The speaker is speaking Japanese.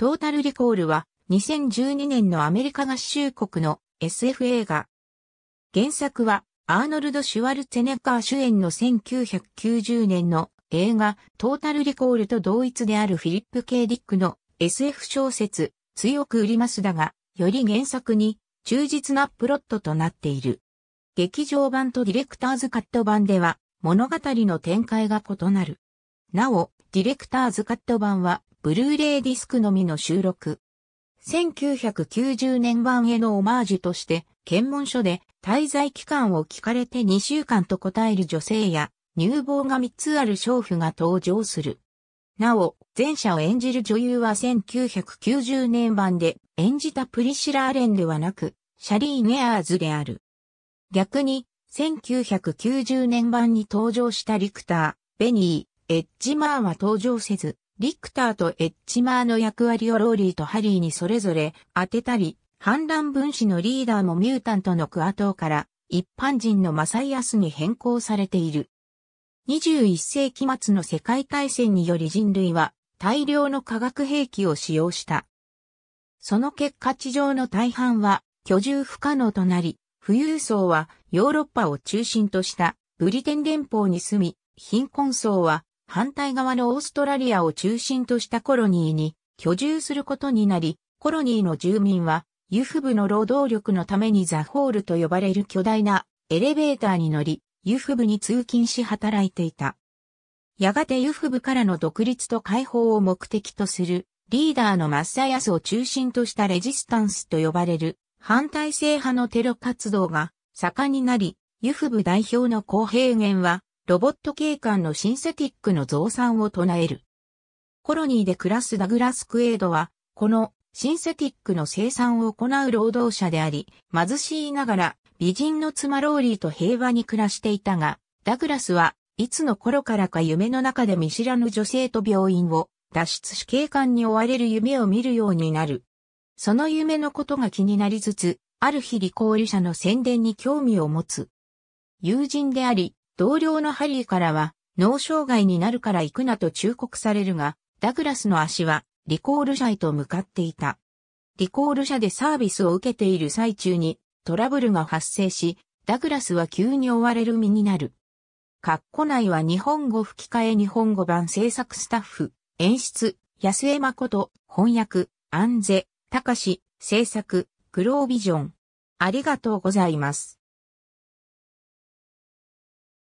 トータルリコールは2012年のアメリカ合衆国の SF 映画。原作はアーノルド・シュワルツェネッガー主演の1990年の映画トータルリコールと同一であるフィリップ・ケイ・ディックの SF 小説強く売りますだが、より原作に忠実なプロットとなっている。劇場版とディレクターズカット版では物語の展開が異なる。なお、ディレクターズカット版はブルーレイディスクのみの収録。1990年版へのオマージュとして、検問所で滞在期間を聞かれて2週間と答える女性や、乳房が3つある娼婦が登場する。なお、前者を演じる女優は1990年版で演じたプリシラ・アレンではなく、シャリーネアーズである。逆に、1990年版に登場したリクター、ベニー、エッジマーは登場せず、リクターとエッチマーの役割をローリーとハリーにそれぞれ当てたり、反乱分子のリーダーもミュータントのクアトーから一般人のマサイアスに変更されている。21世紀末の世界大戦により人類は大量の化学兵器を使用した。その結果地上の大半は居住不可能となり、富裕層はヨーロッパを中心としたブリテン連邦に住み、貧困層は反対側のオーストラリアを中心としたコロニーに居住することになり、コロニーの住民は、ユフブの労働力のためにザホールと呼ばれる巨大なエレベーターに乗り、ユフブに通勤し働いていた。やがてユフブからの独立と解放を目的とする、リーダーのマッサヤスを中心としたレジスタンスと呼ばれる、反体制派のテロ活動が盛んになり、ユフブ代表の公平原は、ロボット警官のシンセティックの増産を唱える。コロニーで暮らすダグラス・クエードは、このシンセティックの生産を行う労働者であり、貧しいながら美人の妻ローリーと平和に暮らしていたが、ダグラスはいつの頃からか夢の中で見知らぬ女性と病院を脱出し警官に追われる夢を見るようになる。その夢のことが気になりつつ、ある日リコール社の宣伝に興味を持つ。友人であり、同僚のハリーからは、脳障害になるから行くなと忠告されるが、ダグラスの足はリコール車へと向かっていた。リコール車でサービスを受けている最中にトラブルが発生し、ダグラスは急に追われる身になる。カッコ内は日本語吹き替え日本語版制作スタッフ、演出、安江誠、翻訳、安瀬、志、制作、グロービジョン。ありがとうございます。